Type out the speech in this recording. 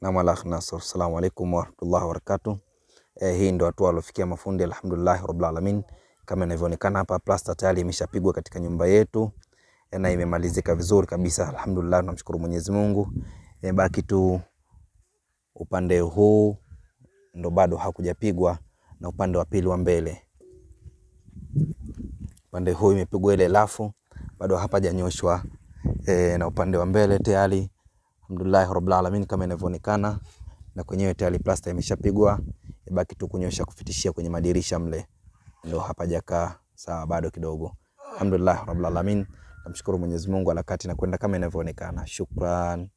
Namalakhnasr. salamu alaikum warahmatullahi wabarakatuh. Eh, hii ndo hatua alofikia mafundi alhamdulillah rabbil alamin. Kama inavyoonekana hapa, plasta tayari imeshapigwa katika nyumba yetu eh, na imemalizika vizuri kabisa alhamdulillah, tunamshukuru Mwenyezi Mungu. Imebaki eh, tu upande huu ndo bado hakujapigwa na upande wa pili wa mbele. Upande huu imepigwa ile lafu, bado hapajanyoshwa e, na upande wa mbele tayari alhamdulillah rabbil alamin, kama inavyoonekana na kwenyewe tayari plasta imeshapigwa, ibaki tu kunyosha kufitishia kwenye madirisha mle, ndio hapa jakaa sawa, bado kidogo. Alhamdulillah rabbil alamin, namshukuru Mwenyezi Mungu, alakati na kwenda kama inavyoonekana. Shukran.